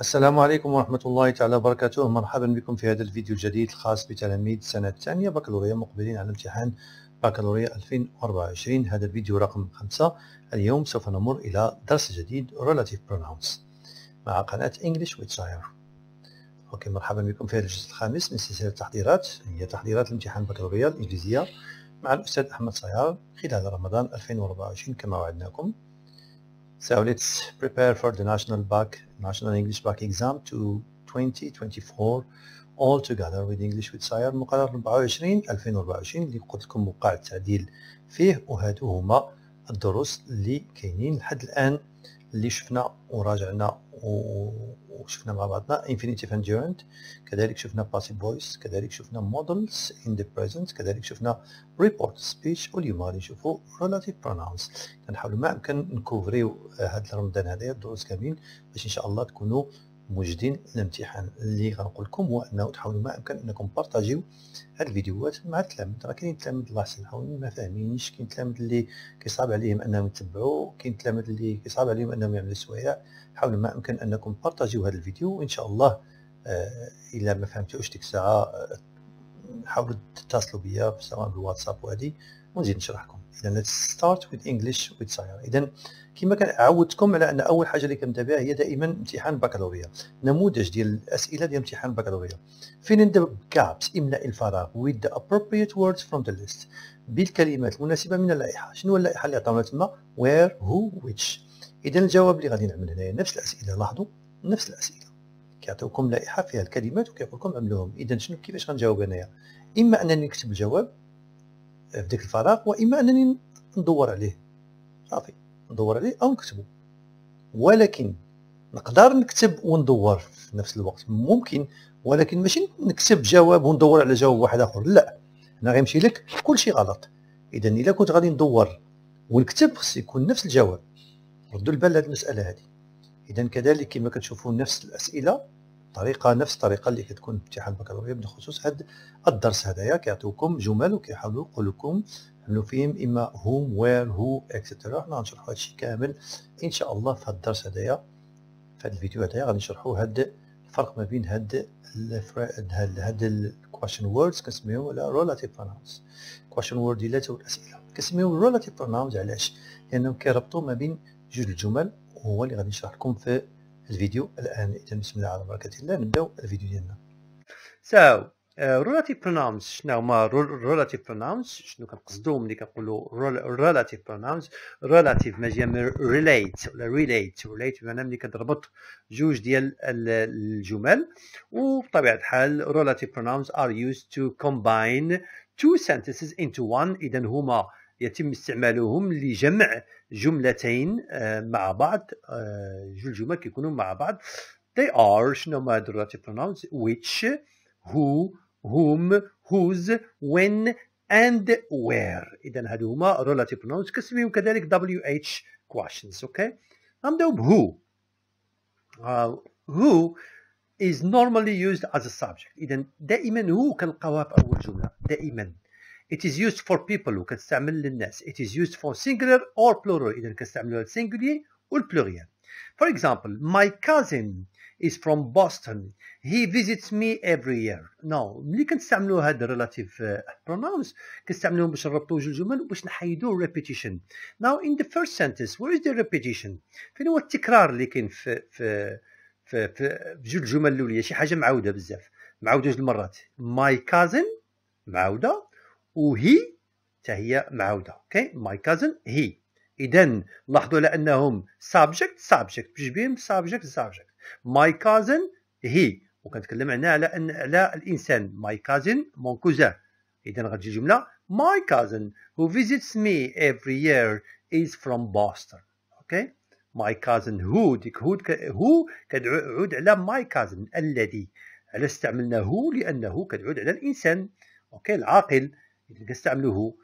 السلام عليكم ورحمة الله تعالى وبركاته مرحبا بكم في هذا الفيديو الجديد الخاص بتلاميذ السنة الثانية بكالوريا مقبلين على امتحان بكالوريا 2024 هذا الفيديو رقم 5 اليوم سوف نمر إلى درس جديد Relative Pronouns مع قناة English with Sire أوكي مرحبا بكم في هذا الجزء الخامس من سلسلة التحضيرات هي تحضيرات الامتحان بكالوريا الإنجليزية مع الأستاذ أحمد سيار خلال رمضان 2024 كما وعدناكم So let's prepare for the National Back National English Back exam to 2024 all together with English with Sayar مقرر 24 2024 اللي قلت لكم وقع التعديل فيه وهادو هما الدروس اللي كاينين لحد الآن اللي شفنا وراجعنا وشفنا مع بعضنا infinitive and كذلك شفنا passive voice كذلك شفنا models in the present كذلك شفنا report speech واليوم غادي نشوفو relative pronouns كنحاولوا ما امكن نكوفريو آه، هاد الرمضان هذايا الدروس كاملين باش ان شاء الله تكونوا موجدين الامتحان اللي غنقول لكم هو انه تحاولوا ما امكن انكم بارطاجيو هاد الفيديوهات مع التلاميذ راه كاينين التلاميذ الله يسامحهم ما فاهمينش كاين التلاميذ اللي كيصعب عليهم انهم يتبعوا كاين التلاميذ اللي كيصعب عليهم انهم يعملوا سوايع حاولوا ما امكن انكم بارطاجيو هاد الفيديو وان شاء الله الى آه، الا ما فهمتوش ديك الساعه آه، حاولوا تتصلوا بيا سواء بالواتساب وهادي ونزيد نشرح لكم اذا let's start with English with اذا كما عودتكم على ان اول حاجه اللي كنبدا بها هي دائما امتحان البكالوريا نموذج ديال الاسئله ديال امتحان البكالوريا فين نبدا gaps املاء الفراغ with the appropriate words from the list بالكلمات المناسبه من اللائحه شنو اللائحه اللي عطاونا تما where who which اذا الجواب اللي غادي نعمل هنايا نفس الاسئله لاحظوا نفس الاسئله كيعطيوكم لائحه فيها الكلمات وكيقول لكم عملوهم اذا شنو كيفاش غنجاوب هنايا اما انني نكتب الجواب بديك الفراغ واما انني ندور عليه صافي ندور عليه او نكتبه ولكن نقدر نكتب وندور في نفس الوقت ممكن ولكن ماشي نكتب جواب وندور على جواب واحد اخر لا انا غيمشي لك كلشي غلط اذا الا كنت غادي ندور ونكتب خص يكون نفس الجواب ردوا البال لهذه المساله هذه اذا كذلك كما كتشوفوا نفس الاسئله طريقه نفس الطريقه اللي كتكون امتحان البكالوريا بالخصوص هاد الدرس هذايا كيعطيوكم جمل وكيحاولوا يقولوكم لكم فيهم اما هوم وير هو اكسترا حنا غنشرحوا هادشي كامل ان شاء الله في هاد الدرس هذايا في هاد الفيديو هذايا غادي نشرحو هاد الفرق ما بين هاد هاد هاد الكواشن ووردز كنسميهم ولا رولاتيف بروناونز كواشن وورد ديال الاسئله كنسميهم رولاتيف بروناونز علاش لانهم كيربطوا ما بين جوج الجمل وهو اللي غادي نشرح لكم في الفيديو الان اذا بسم الله على بركه الله نبداو الفيديو ديالنا ساو ريلاتيف uh, pronouns شنو هما ريلاتيف بروناونز شنو كنقصدو ملي كنقولوا ريلاتيف pronouns ريلاتيف ما جاي من ريليت ولا ريليت ريليت بمعنى ملي كتربط جوج ديال الجمل وبطبيعه الحال ريلاتيف pronouns ار يوز تو كومباين تو sentences into one اذا هما يتم استعمالهم لجمع جملتين آه، مع بعض آه، جوج جمل كيكونوا مع بعض they are شنو ما دراتي pronounce which who whom whose when and where اذا هادو هما relative pronouns كسميهم كذلك wh questions اوكي okay? نبداو who uh, who is normally used as a subject اذا دائما هو كنلقاوها في اول جمله دائما it is used for people وكتستعمل للناس it is used for singular or plural اذا كنستعملوها للسنجلي والبلوريال for example my cousin is from Boston he visits me every year now ملي كنستعملوا هاد relative برونونس آه، pronouns كنستعملوهم باش نربطوا جوج جمل وباش نحيدوا الريبيتيشن. now in the first sentence where is the repetition فين هو التكرار اللي كاين في في في, في جوج الجمل الاوليه شي حاجه معوده بزاف معوده جوج المرات my cousin معوده وهي حتى هي معاوده اوكي ماي كازن هي اذا لاحظوا على انهم سابجكت سابجكت بجبيهم سابجكت سابجكت ماي كازن هي وكنتكلم هنا على ان على الانسان ماي كازن مون كوزان اذا غتجي الجمله ماي كازن who فيزيتس me every year is from Boston اوكي ماي كازن هو ديك هو هو كتعود على ماي كازن الذي على استعملنا هو لانه كتعود على الانسان اوكي العاقل كنستعملوه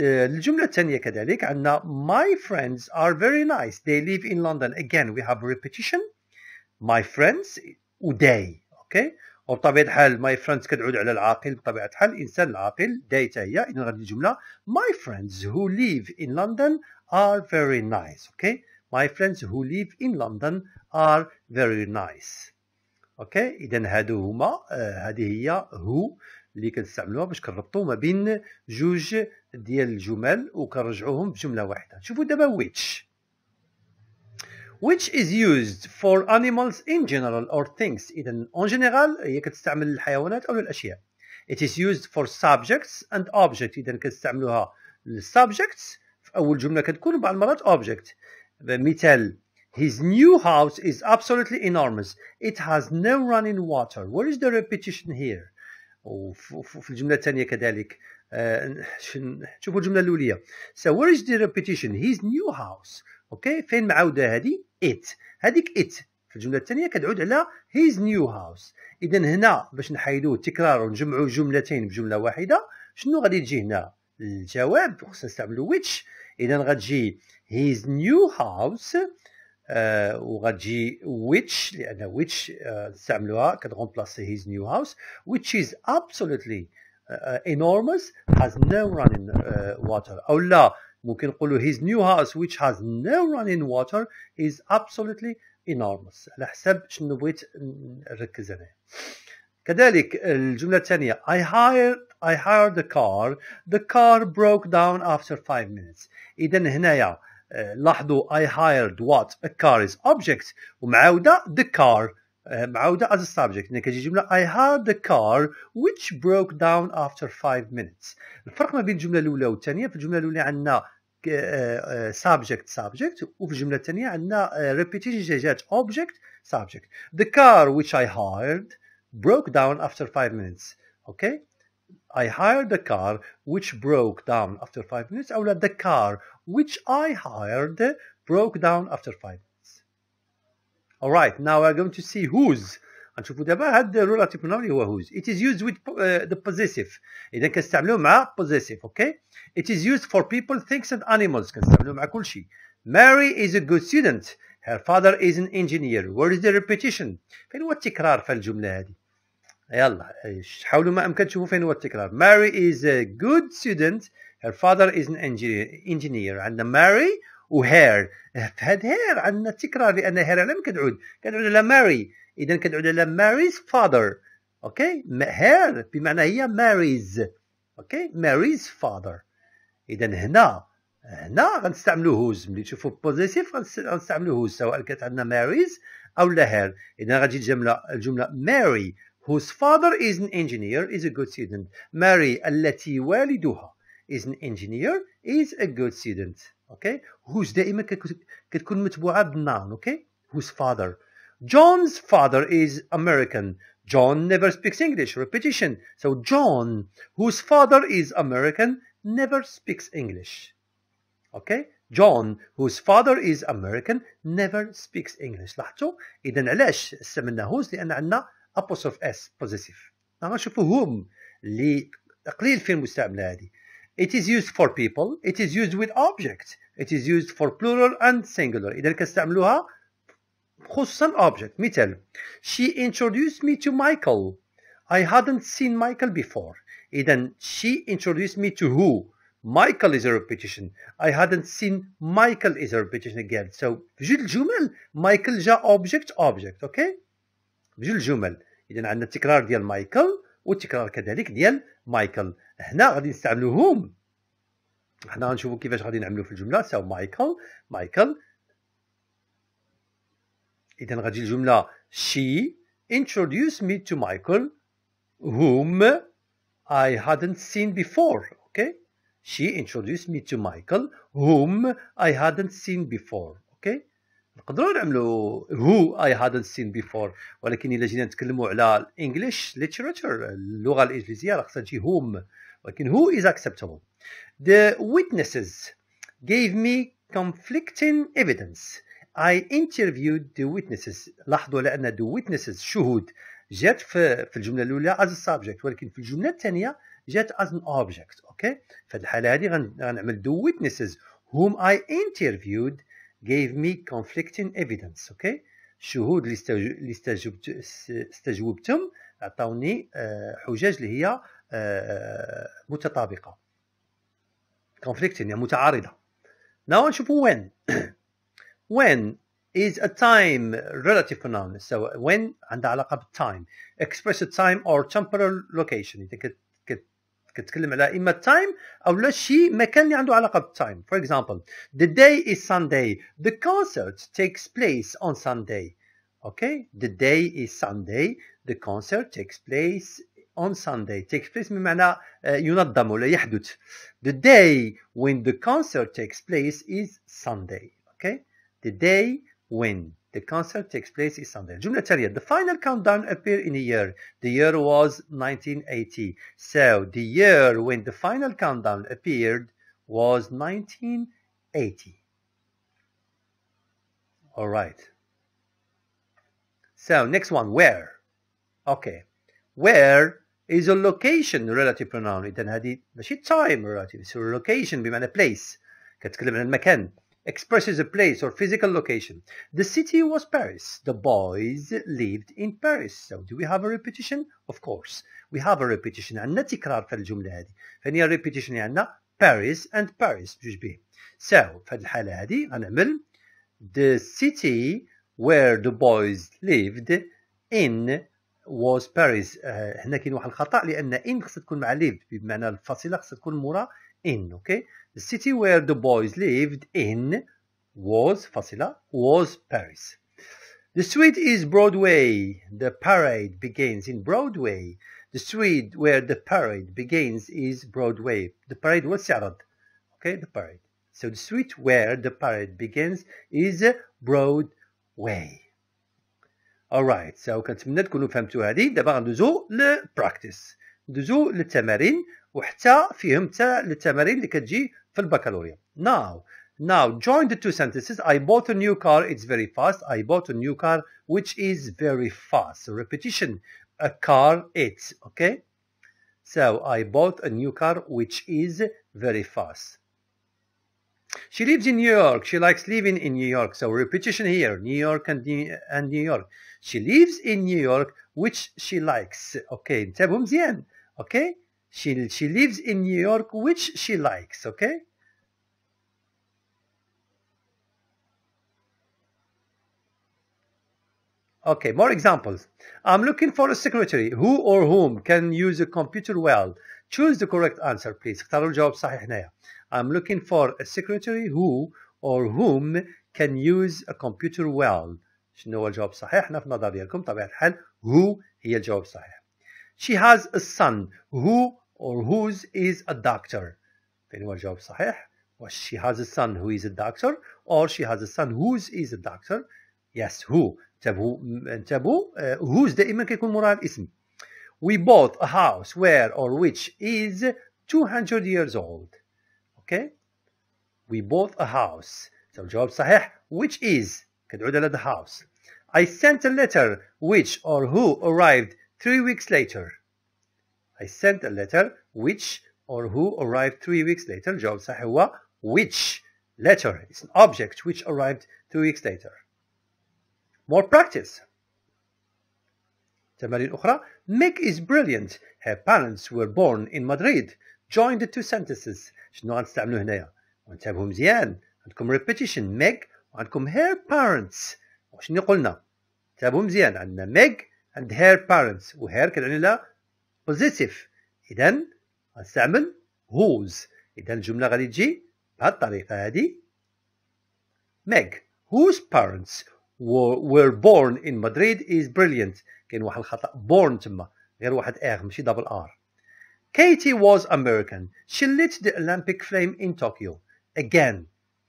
الجملة الثانية كذلك عندنا my friends are very nice they live in London again we have repetition my friends و they اوكي وبطبيعة الحال my friends كتعود على العاقل بطبيعة الحال الإنسان العاقل they حتى هي إذا غادي الجملة my friends who live in London are very nice اوكي my friends who live in London are very nice اوكي إذا هادو هما هذه هي who اللي كنستعملوها باش كنربطو ما بين جوج ديال الجمل وكنرجعوهم بجمله واحده شوفوا دابا which which is used for animals in general or things اذا اون جينيرال هي كتستعمل الحيوانات او الاشياء it is used for subjects and object اذا كتستعملوها subjects في اول جمله كتكون وبعض المرات object مثال His new house is absolutely enormous. It has no running water. Where is the repetition here? وفي الجمله الثانيه كذلك آه، شوفوا الجمله الاوليه so where is the repetition his new house اوكي فين معاوده هذه it هذيك it في الجمله الثانيه كتعود على his new house اذا هنا باش نحيدوا التكرار ونجمعوا جملتين بجمله واحده شنو غادي تجي هنا الجواب خصنا نستعملوا which اذا غتجي his new house which لان which استعملوها كتغومبلاسي his new house which is absolutely uh, enormous has no running uh, water Allah, لا ممكن نقولوا his new house which has no running water is absolutely enormous على حسب شنو بغيت نركز هنا كذلك الجملة الثانية I hired I hired the car the car broke down after five minutes إذا هنايا لاحظوا I hired what a car is object ومعاودة the car معاودة as a subject هنا كتجي جملة I hired the car which broke down after 5 minutes الفرق ما بين الجملة الأولى والثانية في الجملة الأولى عندنا subject subject وفي الجملة الثانية عندنا repetition جات object subject the car which I hired broke down after 5 minutes okay I hired the car which broke down after five minutes أو لا the car which I hired broke down after five minutes alright now we're going to see whose And غنشوفوا دابا هاد الريلاتيف نون هو whose it is used with uh, the possessive اذا كنستعملوه مع possessive okay it is used for people things and animals كنستعملوه مع كل شيء Mary is a good student her father is an engineer where is the repetition فين هو التكرار في الجمله هذه يلا حاولوا ما امكن تشوفوا فين هو التكرار ماري از ا جود ستودنت هير فادر از ان انجينير عندنا ماري وهير في هاد هير عندنا تكرار لان هير لم كتعود كتعود على ماري اذا كتعود على ماريز فادر اوكي هير بمعنى هي ماريز اوكي ماريز فادر اذا هنا هنا غنستعملوا هوز ملي تشوفوا بوزيتيف غنستعملوا هوز سواء كانت عندنا ماريز او لا هير اذا غتجي الجمله الجمله ماري whose father is an engineer is a good student Mary التي والدها is an engineer is a good student okay whose دائما كتكون متبوعة بالnoun okay whose father John's father is American John never speaks English repetition so John whose father is American never speaks English okay John whose father is American never speaks English لاحظتوا إذا علاش استعملنا whose لأن عندنا apostrophe s possessive مفهوم لقليل في المستعملة هذه It is used for people, it is used with objects, it is used for plural and singular. إذا كنستعملوها خصوصا object. مثال She introduced me to Michael. I hadn't seen Michael before. إذا she introduced me to who? Michael is a repetition. I hadn't seen Michael is a repetition again. So بجوج الجمل Michael جا object object. Okay? بجوج الجمل اذا عندنا التكرار ديال مايكل والتكرار كذلك ديال مايكل هنا غادي نستعملوهم حنا غنشوفوا كيفاش غادي نعملو في الجمله ساو مايكل مايكل اذا غادي الجمله شي انتروديوس مي تو مايكل whom I hadn't seen before okay she introduced me to Michael whom I hadn't seen before okay نقدروا نعملوا هو اي هاد سين بيفور ولكن الا جينا نتكلموا على الانجليش ليتراتشر اللغه الانجليزيه راه خصها تجي هوم ولكن هو از اكسبتابل The witnesses gave me conflicting evidence. I interviewed the witnesses. لاحظوا على ان the witnesses شهود جات في في الجمله الاولى as a subject ولكن في الجمله الثانيه جات as an object اوكي okay? في الحاله هذه غنعمل the witnesses whom I interviewed gave me conflicting evidence okay الشهود اللي استجوبتهم عطاوني حجج اللي هي متطابقه conflicting يعني متعارضه now نشوفوا when when is a time relative pronoun so when عندها علاقه بالtime express a time or temporal location اذا كتكلم على اما التايم او لا شيء مكان اللي عنده علاقه بالتايم فور اكزامبل the day is sunday the concert takes place on sunday okay the day is sunday the concert takes place on Sunday takes place بمعنى ينظم ولا يحدث the day when the concert takes place is Sunday okay the day when The concert takes place Istanbul. Jumla Taliya. The final countdown appeared in a year. The year was 1980. So the year when the final countdown appeared was 1980. All right. So next one, where? Okay. Where is a location relative pronoun؟ إذا هذه ماشي time relative، it's a location a place. كتكلم عن المكان expresses a place or physical location. The city was Paris. The boys lived in Paris. So do we have a repetition? Of course. We have a repetition. عندنا تكرار في الجملة هذه. فهنا repetition عندنا Paris and Paris بجوج به. So في الحالة هذه غنعمل the city where the boys lived in was Paris. Uh, هنا كاين واحد الخطأ لأن in خصها تكون مع lived بمعنى الفاصلة خصها تكون مورا in. okay? The city where the boys lived in was Fasila was Paris. The street is Broadway. The parade begins in Broadway. The street where the parade begins is Broadway. The parade was Sarad. Okay, the parade. So the street where the parade begins is Broadway. Alright, so كنتمنى تكونوا فهمتوا هذه دابا غندوزو لبراكتيس ندوزو للتمارين وحتى فيهم حتى التمارين اللي كتجي fil-baccalaureate. Now, now join the two sentences. I bought a new car. It's very fast. I bought a new car, which is very fast. So repetition. A car. It's okay. So I bought a new car, which is very fast. She lives in New York. She likes living in New York. So repetition here, New York and New, and New York. She lives in New York, which she likes. Okay, Okay, she, she lives in New York, which she likes, okay? Okay, more examples. I'm looking for a secretary. Who or whom can use a computer well? Choose the correct answer, please. I'm looking for a secretary who or whom can use a computer well. شنو هو الجواب الصحيح؟ هنا في النظر ديالكم طبيعة الحال who هي الجواب الصحيح. She has a son who or whose is a doctor then هو الجواب صحيح well, she has a son who is a doctor or she has a son whose is a doctor yes who Tabu? انتبهوا mm, uh, whose دائما كيكون Murad اسم we bought a house where or which is 200 years old okay we bought a house so الجواب صحيح which is كتعود على the house I sent a letter which or who arrived three weeks later I sent a letter which or who arrived three weeks later. الجواب صحيح هو which letter. It's an object which arrived three weeks later. More practice. تمارين أخرى Meg is brilliant. Her parents were born in Madrid. Join the two sentences. شنو غنستعملو هنايا؟ غنتابعو مزيان. عندكم repetition Meg وعندكم her parents. وشنو قلنا؟ تابعو مزيان عندنا Meg and her parents وهير كنعني لها بوزيتيف اذا غنستعمل هوز اذا الجمله غادي تجي بهذه الطريقه هذه ميغ whose parents were, were born in Madrid is brilliant كاين واحد الخطا born تما غير واحد ار ماشي دبل ار Katie was American. She lit the Olympic flame in Tokyo. Again,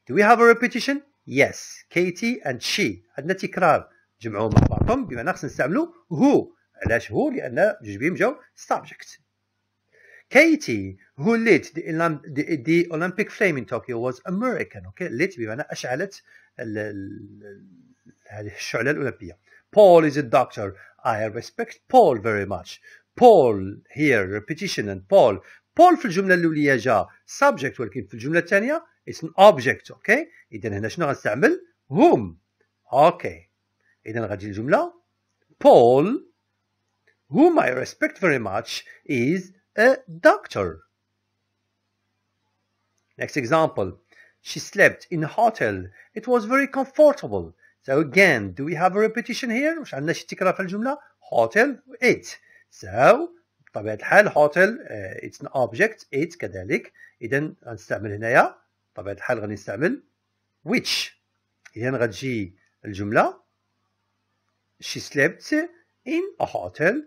do we have a repetition? Yes, Katie and she. عندنا تكرار. جمعوا مع بعضهم بمعنى خصنا نستعملوا who علاش هو لان جوج بهم جاو سابجكت كايتي هو ليت دي اولمبيك فليم ان طوكيو واز امريكان اوكي ليت بمعنى اشعلت هذه الشعله الاولمبيه Paul is a doctor. I respect Paul very much. Paul here, repetition and Paul. Paul في الجملة الأولية جا subject ولكن في الجملة الثانية it's an object, okay? إذن هنا شنو غنستعمل؟ whom. Okay. إذن غادي الجملة Paul whom I respect very much, is a doctor. Next example. She slept in a hotel. It was very comfortable. So again, do we have a repetition here؟ مش عندنا شي تكرار Hotel, it. So بطبيعة hotel uh, it's an object, it كذلك. إذا غنستعمل هنايا بطبيعة الحال غادي نستعمل which. إذا غتجي الجملة She slept in a hotel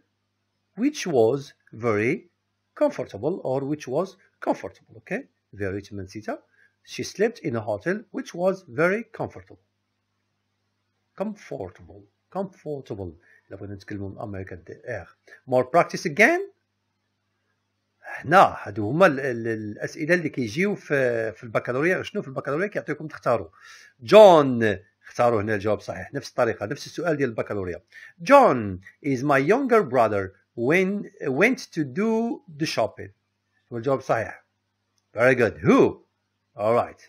which was very comfortable or which was comfortable. Okay, very comfortable. She slept in a hotel which was very comfortable. Comfortable. Comfortable. إذا بغينا More practice again. هنا هادو هما الأسئلة اللي كيجيو في في البكالوريا شنو في البكالوريا كيعطيوكم تختاروا. جون اختاروا هنا الجواب صحيح نفس الطريقة نفس السؤال ديال البكالوريا. John is my younger brother when went to do the shopping job صحيح very good who all right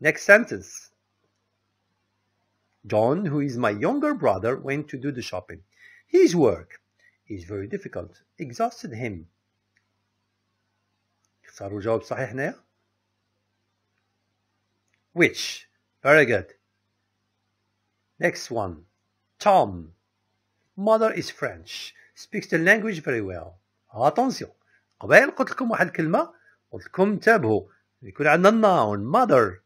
next sentence John who is my younger brother went to do the shopping his work is very difficult exhausted him صحيح which very good next one Tom mother is French speaks the language very well Attention. قبل قلت لكم واحد الكلمه قلت لكم انتبهوا يكون عندنا الناون mother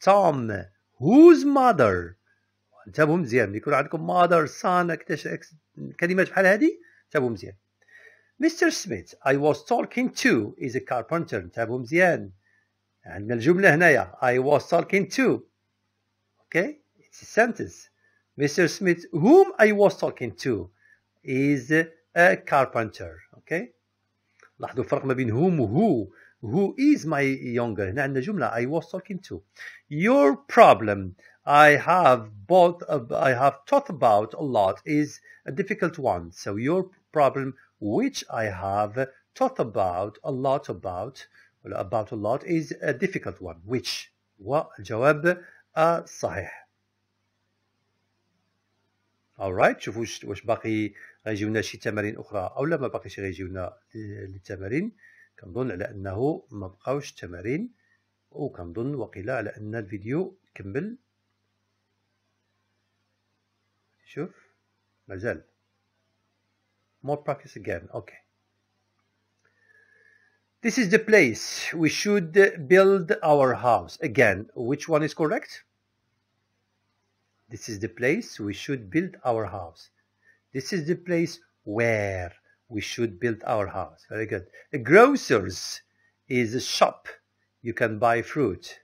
Tom whose mother انتبهوا مزيان يكون عندكم mother son كلمات بحال هذه انتبهوا مزيان مستر سميث I was talking to is a carpenter انتبهوا مزيان عندنا الجمله هنايا I was talking to okay it's a sentence Mr. Smith whom I was talking to is a carpenter okay لاحظوا الفرق ما بين whom who who is my younger هنا عندنا جملة I was talking to your problem I have both I have thought about a lot is a difficult one so your problem which I have thought about a lot about about a lot is a difficult one which والجواب الصحيح alright شوفوا واش باقي غيجيونا شي تمارين اخرى او لا ما باقيش غيجيونا التمارين كنظن على انه ما بقاوش تمارين وكنظن وقيلا على ان الفيديو كمل شوف مازال more practice again okay This is the place we should build our house. Again, which one is correct? This is the place we should build our house. This is the place where we should build our house. Very good. A grocer's is a shop you can buy fruit.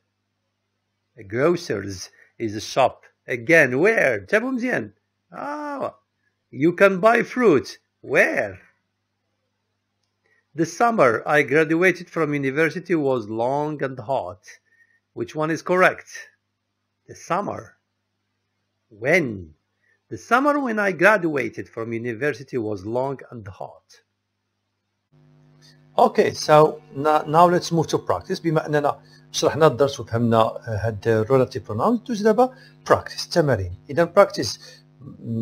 A grocer's is a shop. Again, where? Tabumzian. Ah, you can buy fruit. Where? The summer I graduated from university was long and hot. Which one is correct? The summer. When? The summer when I graduated from university was long and hot. Okay, so now let's move to practice بما أننا شرحنا الدرس وفهمنا آه، هاد relative pronouns دوز دابا practice تمارين إذا practice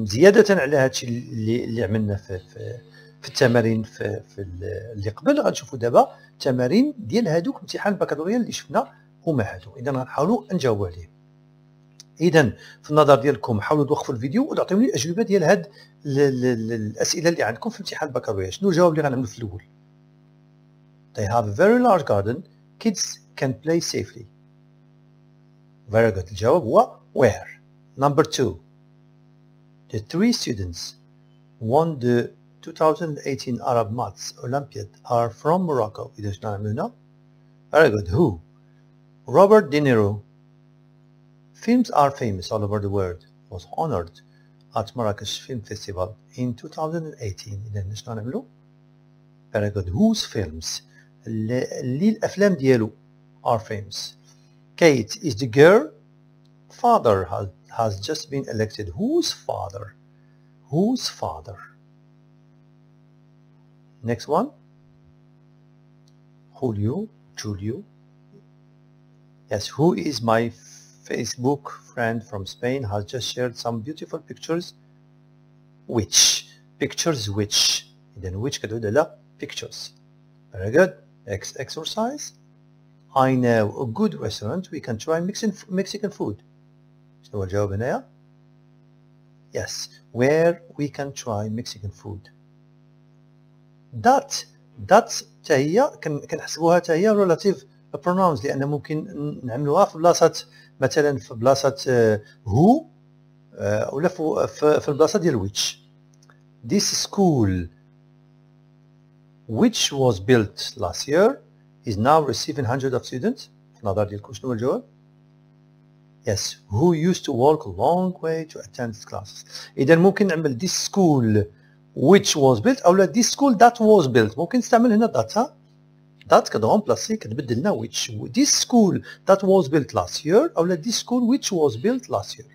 زيادة على هادشي اللي اللي عملنا في في, في التمارين في, في اللي قبل غنشوفوا دابا تمارين ديال هادوك امتحان البكالوريا اللي شفنا هما هادو إذا غنحاولوا نجاوبوا عليهم اذا في النظر ديالكم حاولوا توقفوا الفيديو وتعطيوني الاجوبه ديال هاد الاسئله اللي عندكم في امتحان البكالوريا شنو الجواب اللي غنعملو في الاول They have a very large garden kids can play safely very good الجواب هو where number 2 the three students won the 2018 Arab Maths Olympiad are from Morocco. Very good. Who? Robert De Niro, Films are famous all over the world was honored at Marrakesh Film Festival in 2018 In the إذا نشنو I got whose films اللي الأفلام ديالو are famous Kate is the girl father has, has just been elected whose father whose father next one Julio Julio yes who is my Facebook friend from Spain has just shared some beautiful pictures which pictures which Then which كتقول لا pictures very good Ex exercise I know a good restaurant we can try Mexican Mexican food job in there? yes where we can try Mexican food that that حتى can كنحسبوها حتى هي relative pronouns لان ممكن نعملوها في بلاصه مثلا في بلاصه هو ولا في البلاصه ديال which this school which was built last year is now receiving hundreds of students في النظر ديالكم شنو هو الجواب yes who used to walk a long way to attend classes اذا ممكن نعمل this school which was built او this school that was built ممكن نستعمل هنا that that كده هون plus 3 كده now? which this school that was built last year or the this school which was built last year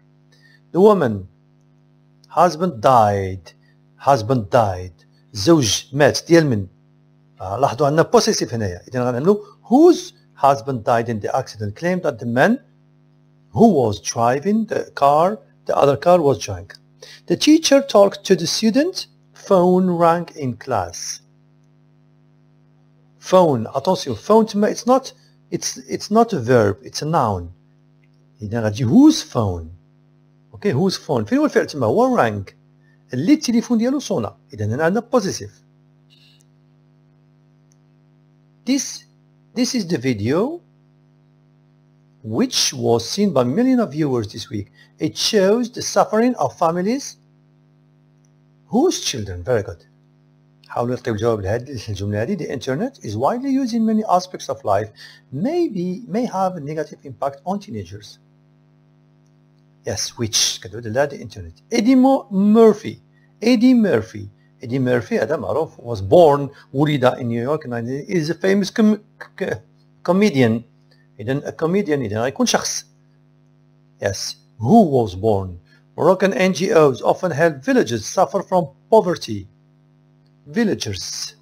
the woman husband died husband died زوج مات ديال من آه لاحظوا عندنا possessive هنايا إذا غنعملوا whose husband died in the accident Claimed that the man who was driving the car the other car was drunk the teacher talked to the student phone rang in class phone, attention, phone to me, it's not, it's, it's not a verb, it's a noun. إذا غتجي whose phone Okay. whose phone فين هو الفعل تما هو rang اللي التليفون ديالو صونا إذا هنا عندنا positive This this is the video which was seen by millions of viewers this week. It shows the suffering of families whose children, very good, حاولوا تعطيو جواب لهذه الجمله هذه the internet is widely used in many aspects of life maybe may have a negative impact on teenagers yes which كتعود لها the internet Eddie Murphy Eddie Murphy Eddie Murphy هذا معروف was born ولد in New York and is a famous com comedian إذن a comedian إذن غيكون شخص yes who was born Moroccan NGOs often help villages suffer from poverty villagers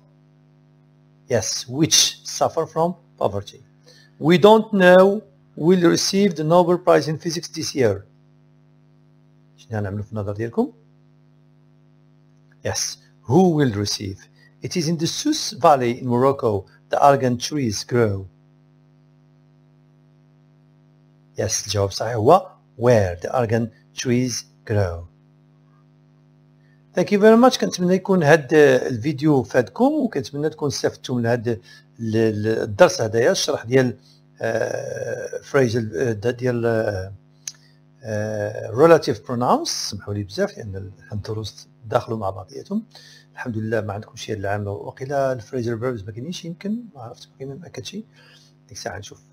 yes which suffer from poverty we don't know will receive the Nobel Prize in Physics this year yes who will receive it is in the Sus Valley in Morocco the argan trees grow yes jobs. Iowa where the argan trees grow ثانك يو فيري ماتش كنتمنى يكون هاد الفيديو فادكم وكنتمنى تكون استفدتوا من هاد الدرس هذايا الشرح ديال فريز آه، آه، ديال ريلاتيف آه، برونونس سمحوا لي بزاف لان الدروس داخلوا مع بعضياتهم الحمد لله ما عندكمش شي العام وقيلا الفريزر بيربز ما كاينينش يمكن ما عرفت كاينين ما كاينش ديك الساعه نشوف